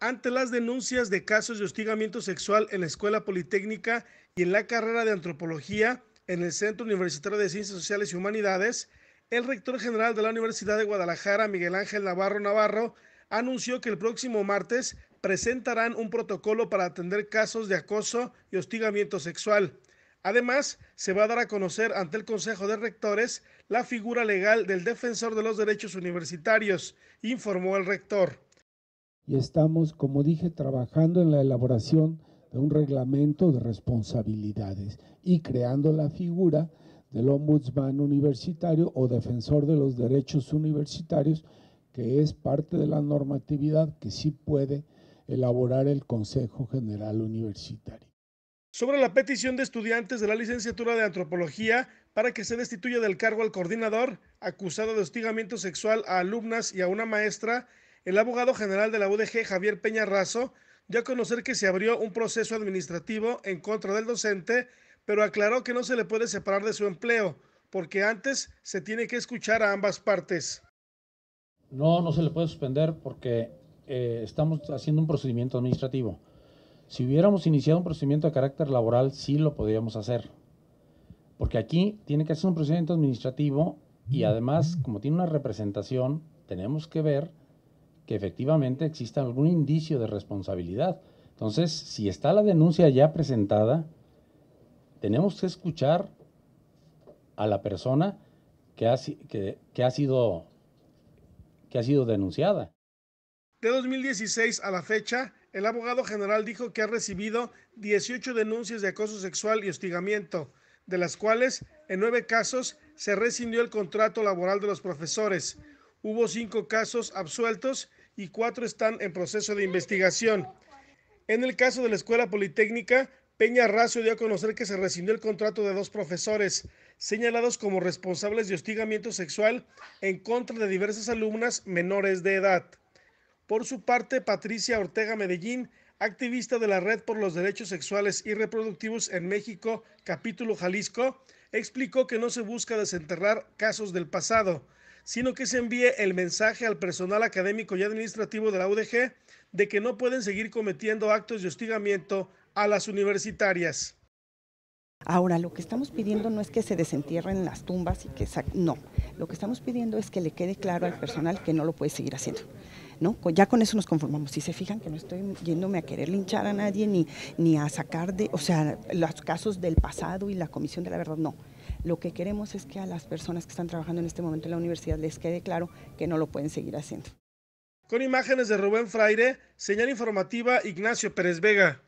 Ante las denuncias de casos de hostigamiento sexual en la Escuela Politécnica y en la carrera de Antropología en el Centro Universitario de Ciencias Sociales y Humanidades, el rector general de la Universidad de Guadalajara, Miguel Ángel Navarro Navarro, anunció que el próximo martes presentarán un protocolo para atender casos de acoso y hostigamiento sexual. Además, se va a dar a conocer ante el Consejo de Rectores la figura legal del defensor de los derechos universitarios, informó el rector y estamos, como dije, trabajando en la elaboración de un reglamento de responsabilidades y creando la figura del ombudsman universitario o defensor de los derechos universitarios, que es parte de la normatividad que sí puede elaborar el Consejo General Universitario. Sobre la petición de estudiantes de la licenciatura de antropología para que se destituya del cargo al coordinador acusado de hostigamiento sexual a alumnas y a una maestra, el abogado general de la UDG, Javier Peña Razo, dio a conocer que se abrió un proceso administrativo en contra del docente, pero aclaró que no se le puede separar de su empleo, porque antes se tiene que escuchar a ambas partes. No, no se le puede suspender porque eh, estamos haciendo un procedimiento administrativo. Si hubiéramos iniciado un procedimiento de carácter laboral, sí lo podríamos hacer. Porque aquí tiene que ser un procedimiento administrativo y además, como tiene una representación, tenemos que ver que efectivamente exista algún indicio de responsabilidad. Entonces, si está la denuncia ya presentada, tenemos que escuchar a la persona que ha, que, ha, sido, que ha sido denunciada. De 2016 a la fecha, el abogado general dijo que ha recibido 18 denuncias de acoso sexual y hostigamiento, de las cuales en nueve casos se rescindió el contrato laboral de los profesores. Hubo cinco casos absueltos y cuatro están en proceso de investigación. En el caso de la Escuela Politécnica, Peña Racio dio a conocer que se rescindió el contrato de dos profesores, señalados como responsables de hostigamiento sexual en contra de diversas alumnas menores de edad. Por su parte, Patricia Ortega Medellín, activista de la Red por los Derechos Sexuales y Reproductivos en México, capítulo Jalisco, explicó que no se busca desenterrar casos del pasado, sino que se envíe el mensaje al personal académico y administrativo de la UDG de que no pueden seguir cometiendo actos de hostigamiento a las universitarias. Ahora, lo que estamos pidiendo no es que se desentierren las tumbas y que no, lo que estamos pidiendo es que le quede claro al personal que no lo puede seguir haciendo. ¿No? Ya con eso nos conformamos. Si se fijan que no estoy yéndome a querer linchar a nadie ni, ni a sacar de, o sea, los casos del pasado y la comisión de la verdad, no. Lo que queremos es que a las personas que están trabajando en este momento en la universidad les quede claro que no lo pueden seguir haciendo. Con imágenes de Rubén Fraire, señal informativa Ignacio Pérez Vega.